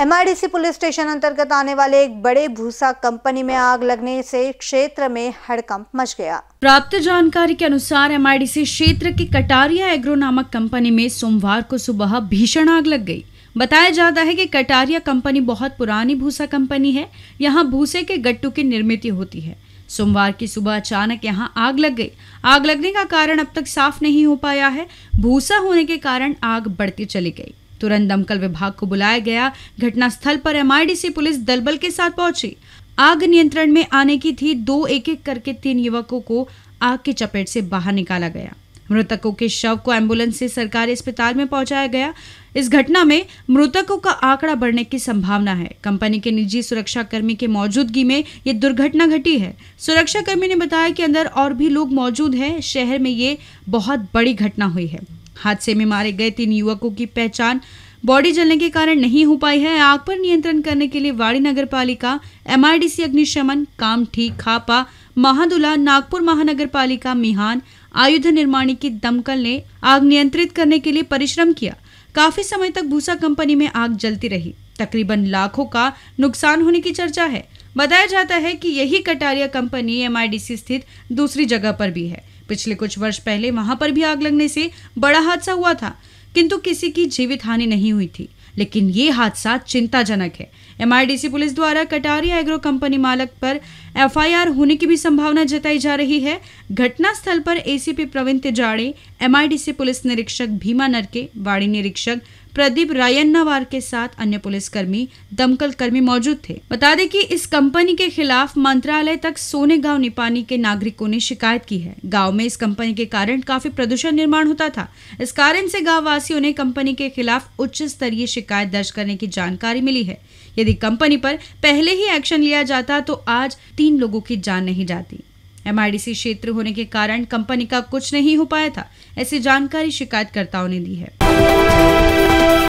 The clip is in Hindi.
एमआरडीसी पुलिस स्टेशन अंतर्गत आने वाले एक बड़े भूसा कंपनी में आग लगने से क्षेत्र में हड़कंप मच गया प्राप्त जानकारी के अनुसार एमआरडीसी क्षेत्र की कटारिया एग्रो नामक कंपनी में सोमवार को सुबह भीषण आग लग गई बताया जाता है कि कटारिया कंपनी बहुत पुरानी भूसा कंपनी है यहाँ भूसे के गट्टू की निर्मित होती है सोमवार की सुबह अचानक यहाँ आग लग गई आग लगने का कारण अब तक साफ नहीं हो पाया है भूसा होने के कारण आग बढ़ती चली गई तुरंत दमकल विभाग को बुलाया गया घटनास्थल पर एमआईडीसी पुलिस दलबल के साथ पहुंची आग नियंत्रण में आने की थी दो एक एक करके तीन युवकों को आग की चपेट से बाहर निकाला गया मृतकों के शव को एम्बुलेंस से सरकारी अस्पताल में पहुंचाया गया इस घटना में मृतकों का आंकड़ा बढ़ने की संभावना है कंपनी के निजी सुरक्षा कर्मी के मौजूदगी में ये दुर्घटना घटी है सुरक्षा कर्मी ने बताया कि अंदर और भी लोग मौजूद हैं शहर में ये बहुत बड़ी घटना हुई है हादसे में मारे गए तीन युवकों की पहचान बॉडी जलने के कारण नहीं हो पाई है आग पर नियंत्रण करने के लिए वाड़ी नगर पालिका एम अग्निशमन कामठी खापा महादुला नागपुर महानगर पालिका मिहान आयुध निर्माणी की दमकल ने आग नियंत्रित करने के लिए परिश्रम किया काफी समय तक भूसा कंपनी में आग जलती रही तकरीबन लाखों का नुकसान होने की चर्चा है बताया जाता है कि यही कटारिया कंपनी एम स्थित दूसरी जगह पर भी है पिछले कुछ वर्ष पहले वहां पर भी आग लगने से बड़ा हादसा हुआ था किंतु किसी की जीवित हानि नहीं हुई थी लेकिन ये हादसा चिंताजनक है एमआईडीसी पुलिस द्वारा कटारी एग्रो कंपनी मालक पर एफआईआर होने की भी संभावना जताई जा रही है घटना स्थल पर ACP Pravin Tijare MIDC police निरीक्षक भीमा नरके वाड़ी निरीक्षक प्रदीप रायन्नावार के साथ अन्य पुलिसकर्मी दमकल कर्मी मौजूद थे बता दें कि इस कंपनी के खिलाफ मंत्रालय तक सोने गांव निपानी के नागरिकों ने शिकायत की है गांव में इस कंपनी के कारण काफी प्रदूषण निर्माण होता था इस कारण से गाँव वासियों ने कंपनी के खिलाफ उच्च स्तरीय शिकायत दर्ज करने की जानकारी मिली है यदि कंपनी पर पहले ही एक्शन लिया जाता तो आज तीन लोगों की जान नहीं जाती एमआरडीसी क्षेत्र होने के कारण कंपनी का कुछ नहीं हो पाया था ऐसी जानकारी शिकायतकर्ताओं ने दी है